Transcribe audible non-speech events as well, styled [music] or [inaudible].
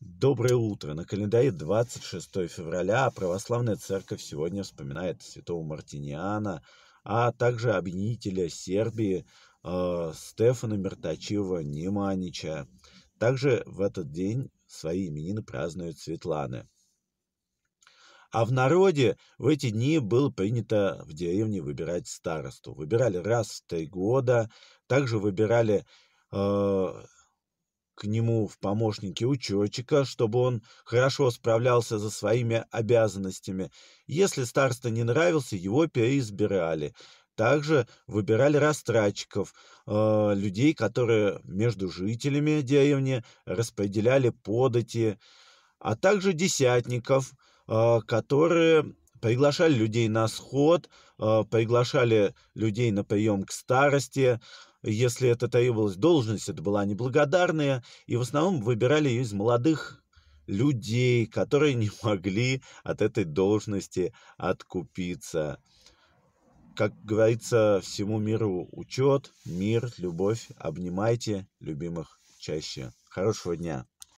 Доброе утро. На календаре 26 февраля а Православная Церковь сегодня вспоминает святого Мартиниана, а также объединителя Сербии э, Стефана Мертачева Неманича. Также в этот день свои именины празднуют Светланы. А в народе в эти дни было принято в деревне выбирать старосту. Выбирали раз в три года, также выбирали э, к нему в помощники учетчика, чтобы он хорошо справлялся за своими обязанностями. Если староста не нравился, его переизбирали. Также выбирали растратчиков, э, людей, которые между жителями деревни распределяли подати, а также десятников, э, которые приглашали людей на сход, э, приглашали людей на прием к старости, если это требовалась должность, это была неблагодарная, и в основном выбирали ее из молодых людей, которые не [laughs] могли от этой должности откупиться. Как говорится, всему миру учет, мир, любовь. Обнимайте любимых чаще. Хорошего дня!